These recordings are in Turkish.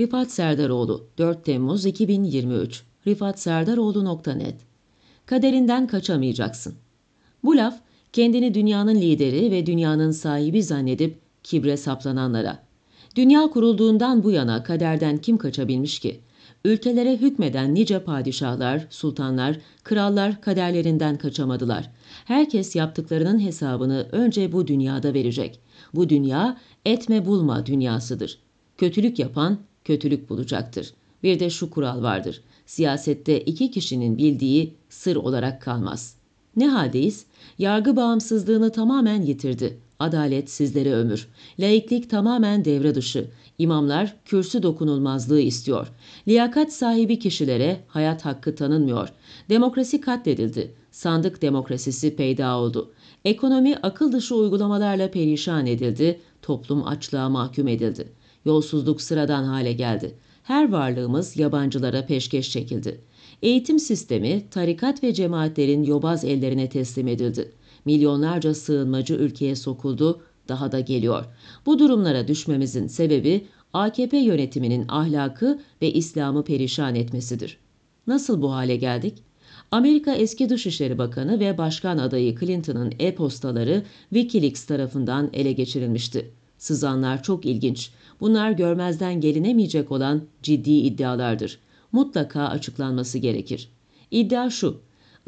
Rifat Serdaroğlu 4 Temmuz 2023 rifatserdaroğlu.net Kaderinden kaçamayacaksın. Bu laf kendini dünyanın lideri ve dünyanın sahibi zannedip kibre saplananlara. Dünya kurulduğundan bu yana kaderden kim kaçabilmiş ki? Ülkelere hükmeden nice padişahlar, sultanlar, krallar kaderlerinden kaçamadılar. Herkes yaptıklarının hesabını önce bu dünyada verecek. Bu dünya etme bulma dünyasıdır. Kötülük yapan kötülük bulacaktır. Bir de şu kural vardır. Siyasette iki kişinin bildiği sır olarak kalmaz. Ne haldeyiz? Yargı bağımsızlığını tamamen yitirdi. Adalet sizlere ömür. Laiklik tamamen devre dışı. İmamlar kürsü dokunulmazlığı istiyor. Liyakat sahibi kişilere hayat hakkı tanınmıyor. Demokrasi katledildi. Sandık demokrasisi peyda oldu. Ekonomi akıl dışı uygulamalarla perişan edildi. Toplum açlığa mahkum edildi. Yolsuzluk sıradan hale geldi. Her varlığımız yabancılara peşkeş çekildi. Eğitim sistemi tarikat ve cemaatlerin yobaz ellerine teslim edildi. Milyonlarca sığınmacı ülkeye sokuldu, daha da geliyor. Bu durumlara düşmemizin sebebi AKP yönetiminin ahlakı ve İslam'ı perişan etmesidir. Nasıl bu hale geldik? Amerika eski Dışişleri Bakanı ve Başkan adayı Clinton'ın e-postaları Wikileaks tarafından ele geçirilmişti. Sızanlar çok ilginç. Bunlar görmezden gelinemeyecek olan ciddi iddialardır. Mutlaka açıklanması gerekir. İddia şu.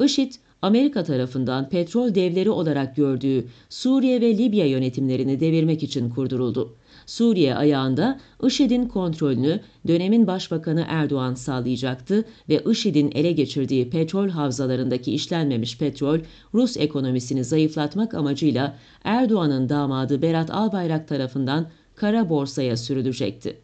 IŞİD Amerika tarafından petrol devleri olarak gördüğü Suriye ve Libya yönetimlerini devirmek için kurduruldu. Suriye ayağında IŞİD'in kontrolünü dönemin başbakanı Erdoğan sağlayacaktı ve IŞİD'in ele geçirdiği petrol havzalarındaki işlenmemiş petrol Rus ekonomisini zayıflatmak amacıyla Erdoğan'ın damadı Berat Albayrak tarafından kara borsaya sürülecekti.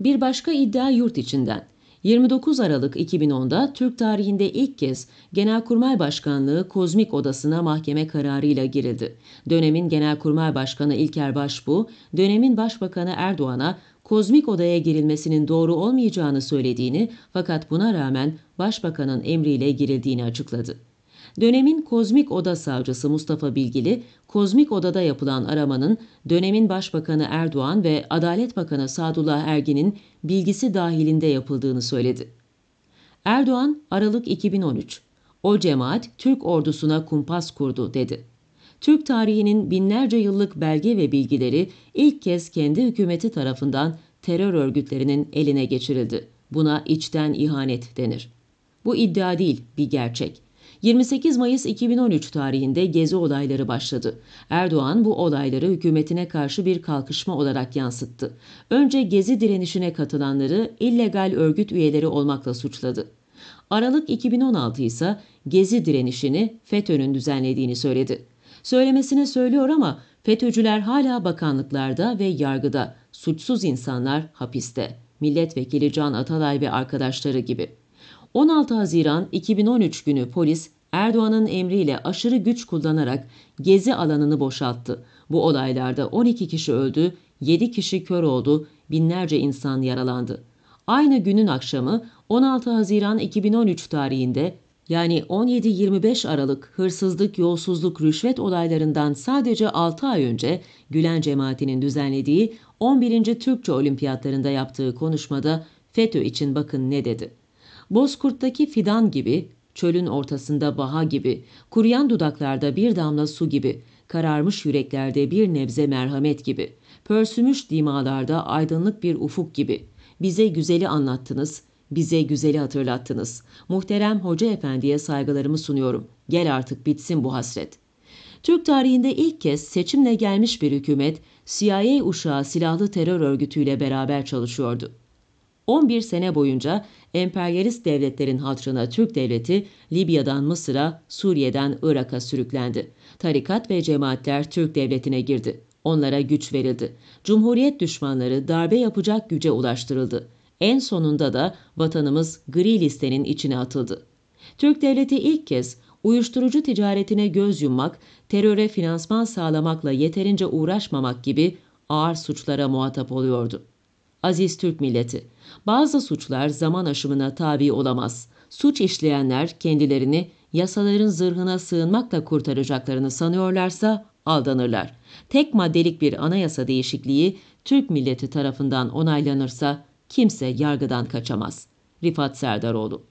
Bir başka iddia yurt içinden. 29 Aralık 2010'da Türk tarihinde ilk kez Genelkurmay Başkanlığı Kozmik Odası'na mahkeme kararıyla girildi. Dönemin Genelkurmay Başkanı İlker Başbuğ, dönemin Başbakanı Erdoğan'a kozmik odaya girilmesinin doğru olmayacağını söylediğini fakat buna rağmen Başbakan'ın emriyle girildiğini açıkladı dönemin Kozmik Oda Savcısı Mustafa Bilgili, Kozmik Oda'da yapılan aramanın dönemin Başbakanı Erdoğan ve Adalet Bakanı Sadullah Ergin'in bilgisi dahilinde yapıldığını söyledi. Erdoğan, Aralık 2013, o cemaat Türk ordusuna kumpas kurdu dedi. Türk tarihinin binlerce yıllık belge ve bilgileri ilk kez kendi hükümeti tarafından terör örgütlerinin eline geçirildi. Buna içten ihanet denir. Bu iddia değil, bir gerçek. 28 Mayıs 2013 tarihinde gezi olayları başladı. Erdoğan bu olayları hükümetine karşı bir kalkışma olarak yansıttı. Önce gezi direnişine katılanları illegal örgüt üyeleri olmakla suçladı. Aralık 2016 ise gezi direnişini FETÖ'nün düzenlediğini söyledi. Söylemesine söylüyor ama FETÖ'cüler hala bakanlıklarda ve yargıda, suçsuz insanlar hapiste. Milletvekili Can Atalay ve arkadaşları gibi. 16 Haziran 2013 günü polis Erdoğan'ın emriyle aşırı güç kullanarak gezi alanını boşalttı. Bu olaylarda 12 kişi öldü, 7 kişi kör oldu, binlerce insan yaralandı. Aynı günün akşamı 16 Haziran 2013 tarihinde yani 17-25 Aralık hırsızlık, yolsuzluk, rüşvet olaylarından sadece 6 ay önce Gülen cemaatinin düzenlediği 11. Türkçe Olimpiyatlarında yaptığı konuşmada FETÖ için bakın ne dedi. Bozkurt'taki fidan gibi, çölün ortasında baha gibi, kuruyan dudaklarda bir damla su gibi, kararmış yüreklerde bir nebze merhamet gibi, pörsümüş dimalarda aydınlık bir ufuk gibi. Bize güzeli anlattınız, bize güzeli hatırlattınız. Muhterem Hoca Efendi'ye saygılarımı sunuyorum. Gel artık bitsin bu hasret. Türk tarihinde ilk kez seçimle gelmiş bir hükümet, CIA uşağı silahlı terör örgütüyle beraber çalışıyordu. 11 sene boyunca emperyalist devletlerin hatırına Türk devleti Libya'dan Mısır'a, Suriye'den Irak'a sürüklendi. Tarikat ve cemaatler Türk devletine girdi. Onlara güç verildi. Cumhuriyet düşmanları darbe yapacak güce ulaştırıldı. En sonunda da vatanımız gri listenin içine atıldı. Türk devleti ilk kez uyuşturucu ticaretine göz yummak, teröre finansman sağlamakla yeterince uğraşmamak gibi ağır suçlara muhatap oluyordu. Aziz Türk milleti, bazı suçlar zaman aşımına tabi olamaz. Suç işleyenler kendilerini yasaların zırhına sığınmakla kurtaracaklarını sanıyorlarsa aldanırlar. Tek maddelik bir anayasa değişikliği Türk milleti tarafından onaylanırsa kimse yargıdan kaçamaz. Rifat Serdaroğlu